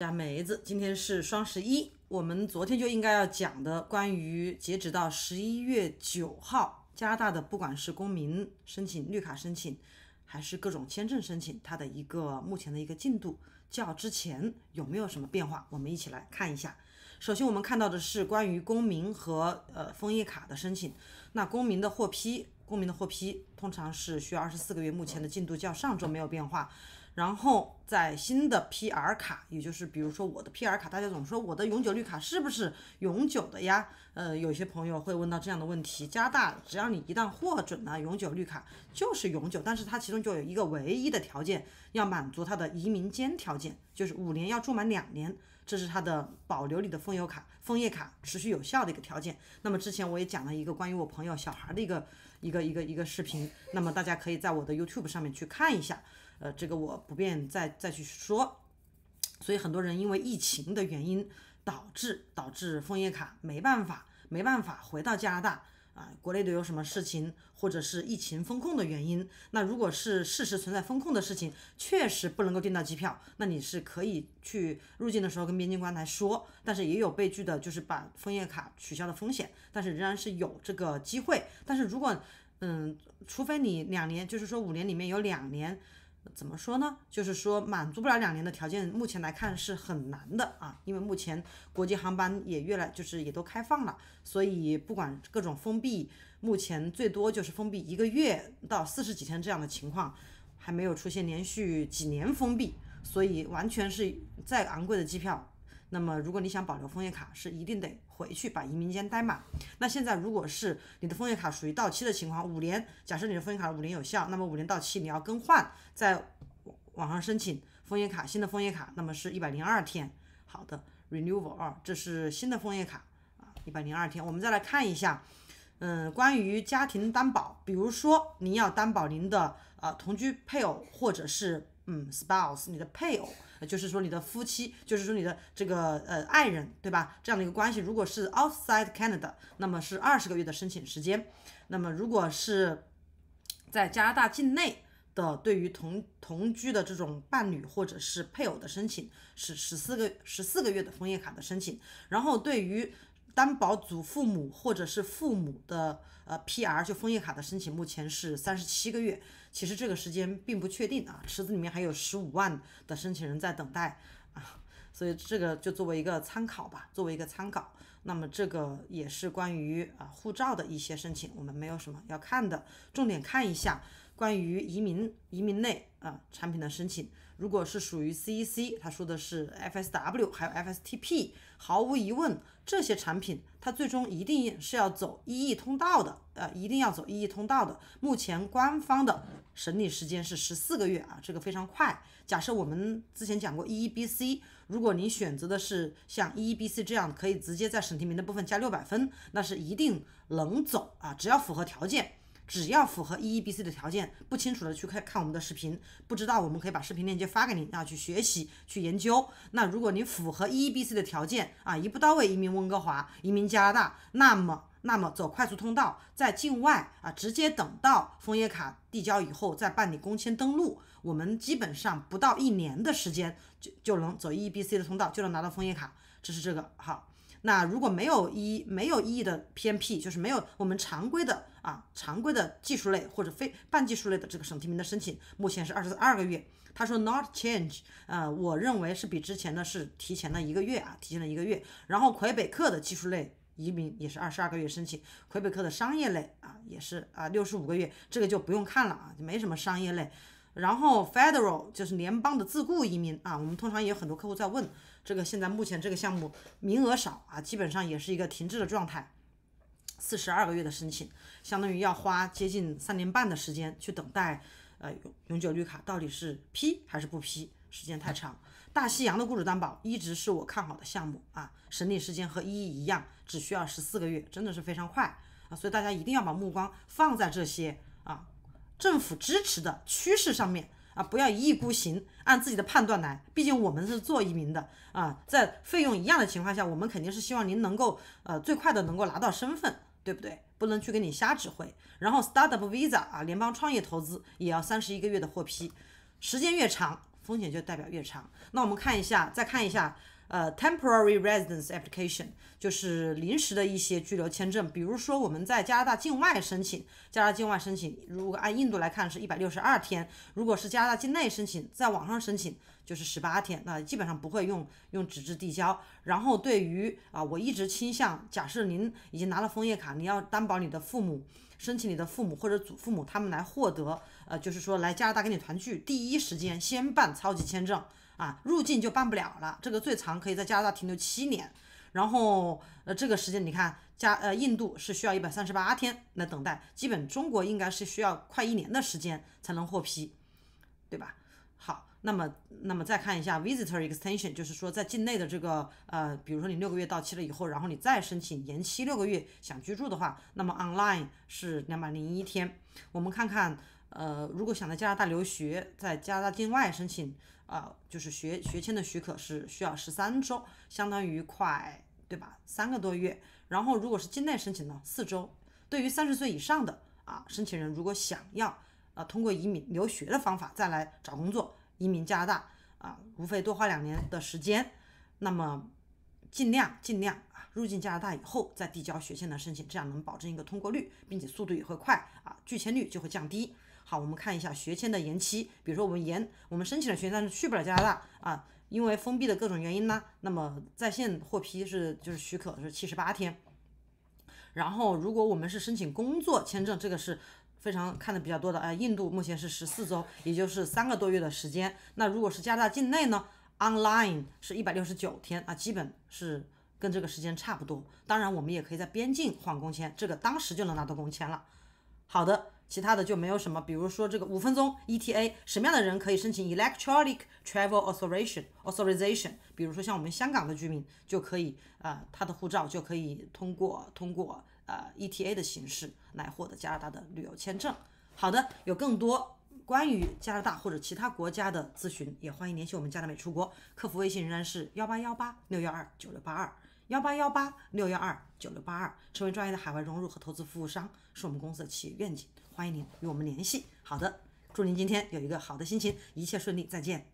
家梅子，今天是双十一，我们昨天就应该要讲的关于截止到十一月九号，加拿大的不管是公民申请绿卡申请，还是各种签证申请，它的一个目前的一个进度，较之前有没有什么变化？我们一起来看一下。首先我们看到的是关于公民和呃枫叶卡的申请，那公民的获批，公民的获批通常是需要二十四个月，目前的进度较上周没有变化。然后在新的 PR 卡，也就是比如说我的 PR 卡，大家总说我的永久绿卡是不是永久的呀？呃，有些朋友会问到这样的问题。加大只要你一旦获准了永久绿卡，就是永久，但是它其中就有一个唯一的条件，要满足它的移民间条件，就是五年要住满两年，这是它的保留你的枫油卡、枫叶卡持续有效的一个条件。那么之前我也讲了一个关于我朋友小孩的一个。一个一个一个视频，那么大家可以在我的 YouTube 上面去看一下，呃，这个我不便再再去说，所以很多人因为疫情的原因，导致导致枫叶卡没办法没办法回到加拿大。啊，国内的有什么事情，或者是疫情封控的原因，那如果是事实存在封控的事情，确实不能够订到机票，那你是可以去入境的时候跟边境官来说，但是也有被拒的，就是把枫叶卡取消的风险，但是仍然是有这个机会，但是如果嗯，除非你两年，就是说五年里面有两年。怎么说呢？就是说满足不了两年的条件，目前来看是很难的啊！因为目前国际航班也越来就是也都开放了，所以不管各种封闭，目前最多就是封闭一个月到四十几天这样的情况，还没有出现连续几年封闭，所以完全是再昂贵的机票。那么，如果你想保留枫叶卡，是一定得回去把移民间代码。那现在，如果是你的枫叶卡属于到期的情况，五年，假设你的枫叶卡五年有效，那么五年到期你要更换，在网上申请枫叶卡新的枫叶卡，那么是一百零二天。好的，renewal，这是新的枫叶卡啊，一百零二天。我们再来看一下，嗯，关于家庭担保，比如说您要担保您的呃同居配偶或者是。嗯，spouse 你的配偶，就是说你的夫妻，就是说你的这个呃爱人，对吧？这样的一个关系，如果是 outside Canada，那么是二十个月的申请时间。那么如果是在加拿大境内的，对于同同居的这种伴侣或者是配偶的申请，是十四个十四个月的枫叶卡的申请。然后对于担保祖父母或者是父母的呃 P.R. 就枫叶卡的申请，目前是三十七个月。其实这个时间并不确定啊，池子里面还有十五万的申请人在等待啊，所以这个就作为一个参考吧，作为一个参考。那么这个也是关于啊护照的一些申请，我们没有什么要看的，重点看一下关于移民移民类啊产品的申请。如果是属于 C.E.C.，他说的是 F.S.W. 还有 F.S.T.P.，毫无疑问。这些产品，它最终一定是要走一亿通道的，呃，一定要走一亿通道的。目前官方的审理时间是十四个月啊，这个非常快。假设我们之前讲过一、一、B、C，如果您选择的是像一、一、B、C 这样，可以直接在审题名的部分加六百分，那是一定能走啊，只要符合条件。只要符合 EEBC 的条件，不清楚的去看看我们的视频，不知道我们可以把视频链接发给您，啊，去学习去研究。那如果你符合 EEBC 的条件啊，一步到位移民温哥华，移民加拿大，那么那么走快速通道，在境外啊，直接等到枫叶卡递交以后再办理工签登录，我们基本上不到一年的时间就就能走 EEBC 的通道，就能拿到枫叶卡，这是这个好。那如果没有一没有意义的 PMP，就是没有我们常规的啊，常规的技术类或者非半技术类的这个省提名的申请，目前是二十二个月。他说 Not change，呃，我认为是比之前呢是提前了一个月啊，提前了一个月。然后魁北克的技术类移民也是二十二个月申请，魁北克的商业类啊也是啊六十五个月，这个就不用看了啊，就没什么商业类。然后，Federal 就是联邦的自雇移民啊。我们通常也有很多客户在问，这个现在目前这个项目名额少啊，基本上也是一个停滞的状态。四十二个月的申请，相当于要花接近三年半的时间去等待，呃，永久绿卡到底是批还是不批？时间太长。大西洋的雇主担保一直是我看好的项目啊，审理时间和一一样，只需要十四个月，真的是非常快啊。所以大家一定要把目光放在这些啊。政府支持的趋势上面啊，不要一意孤行，按自己的判断来。毕竟我们是做移民的啊，在费用一样的情况下，我们肯定是希望您能够呃最快的能够拿到身份，对不对？不能去给你瞎指挥。然后 Startup Visa 啊，联邦创业投资也要三十一个月的获批，时间越长，风险就代表越长。那我们看一下，再看一下。呃，temporary residence application 就是临时的一些居留签证，比如说我们在加拿大境外申请，加拿大境外申请，如果按印度来看是一百六十二天，如果是加拿大境内申请，在网上申请就是十八天，那基本上不会用用纸质递交。然后对于啊，我一直倾向，假设您已经拿了枫叶卡，你要担保你的父母，申请你的父母或者祖父母他们来获得，呃，就是说来加拿大跟你团聚，第一时间先办超级签证。啊，入境就办不了了。这个最长可以在加拿大停留七年，然后呃，这个时间你看，加呃印度是需要一百三十八天来等待，基本中国应该是需要快一年的时间才能获批，对吧？好，那么那么再看一下 visitor extension，就是说在境内的这个呃，比如说你六个月到期了以后，然后你再申请延期六个月想居住的话，那么 online 是两百零一天。我们看看呃，如果想在加拿大留学，在加拿大境外申请。呃，就是学学签的许可是需要十三周，相当于快，对吧？三个多月。然后如果是境内申请呢，四周。对于三十岁以上的啊申请人，如果想要啊通过移民留学的方法再来找工作，移民加拿大啊，无非多花两年的时间。那么尽量尽量啊，入境加拿大以后再递交学签的申请，这样能保证一个通过率，并且速度也会快啊，拒签率就会降低。好，我们看一下学签的延期，比如说我们延，我们申请了学签，但是去不了加拿大啊，因为封闭的各种原因呢。那么在线获批是就是许可是七十八天，然后如果我们是申请工作签证，这个是非常看的比较多的啊。印度目前是十四周，也就是三个多月的时间。那如果是加拿大境内呢，online 是一百六十九天，啊，基本是跟这个时间差不多。当然，我们也可以在边境换工签，这个当时就能拿到工签了。好的。其他的就没有什么，比如说这个五分钟 ETA，什么样的人可以申请 Electronic Travel Authorization？Authorization，比如说像我们香港的居民就可以，啊，他的护照就可以通过通过呃 ETA 的形式来获得加拿大的旅游签证。好的，有更多关于加拿大或者其他国家的咨询，也欢迎联系我们加拿大美出国客服微信仍然是幺八幺八六幺二九六八二。幺八幺八六幺二九六八二，成为专业的海外融入和投资服务商，是我们公司的企业愿景。欢迎您与我们联系。好的，祝您今天有一个好的心情，一切顺利，再见。